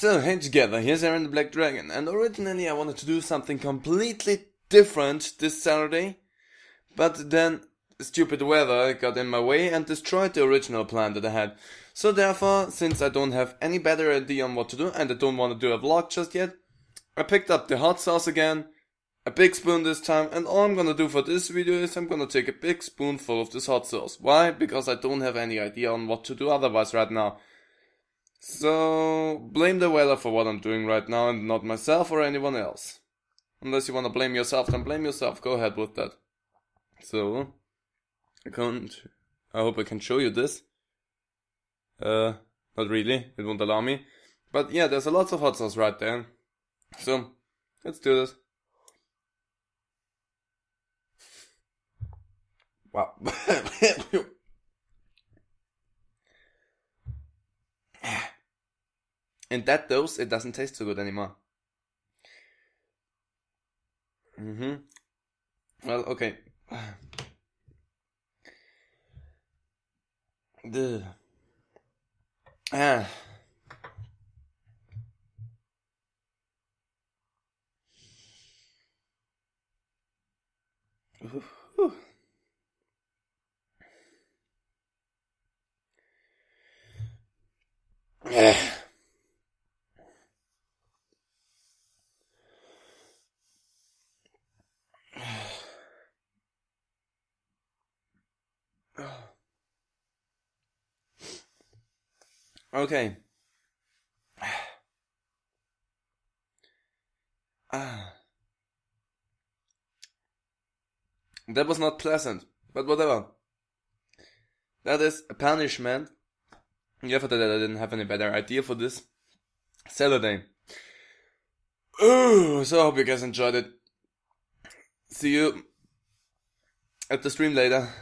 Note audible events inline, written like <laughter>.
So, hey together, here's Aaron the Black Dragon, and originally I wanted to do something completely different this Saturday, but then stupid weather got in my way and destroyed the original plan that I had. So therefore, since I don't have any better idea on what to do, and I don't want to do a vlog just yet, I picked up the hot sauce again, a big spoon this time, and all I'm gonna do for this video is I'm gonna take a big spoonful of this hot sauce. Why? Because I don't have any idea on what to do otherwise right now. So blame the weather for what I'm doing right now and not myself or anyone else. Unless you want to blame yourself, then blame yourself. Go ahead with that. So I can't. I hope I can show you this. Uh, not really. It won't allow me. But yeah, there's a lots of hot sauce right there. So let's do this. Wow. <laughs> <laughs> And that dose, it doesn't taste so good anymore. Mm-hmm. Well, okay. The <sighs> ah. Yeah. <sighs> <sighs> <sighs> okay. ah. <sighs> <sighs> That was not pleasant, but whatever. That is a punishment. Yeah, for that I didn't have any better idea for this Saturday. Ooh, so I hope you guys enjoyed it. See you at the stream later.